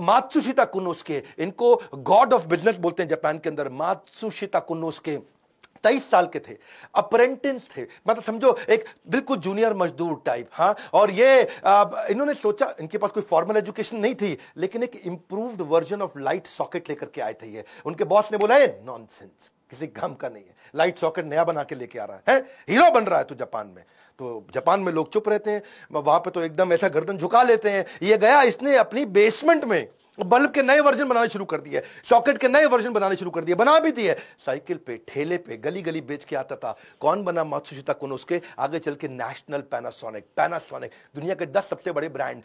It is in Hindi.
मात्सुशिता कुनोस्के इनको गॉड ऑफ बिजनेस बोलते हैं जापान के अंदर मात्सुशिता कुनोस्के तेईस साल के थे अप्रेंटिस थे मतलब समझो एक बिल्कुल जूनियर मजदूर टाइप हाँ और ये आ, इन्होंने सोचा इनके पास कोई फॉर्मल एजुकेशन नहीं थी लेकिन एक improved version of light socket लेकर के आए थे ये उनके बॉस ने बोला है नॉनसेंस किसी गम का नहीं है लाइट सॉकेट नया बना के लेके आ रहा है, है? हीरो बन रहा है तू जापान में तो जापान में लोग चुप रहते हैं वहां पे तो एकदम ऐसा गर्दन झुका लेते हैं ये गया इसने अपनी बेसमेंट में बल्ब के नए वर्जन बनाने शुरू कर दिए सॉकेट के नए वर्जन बनाने शुरू कर दिए बना भी दिए साइकिल पे ठेले पे गली गली बेच के आता था कौन बना कौन उसके आगे चल के नेशनल पैनासोनिक पैनासोनिक दुनिया के दस सबसे बड़े ब्रांड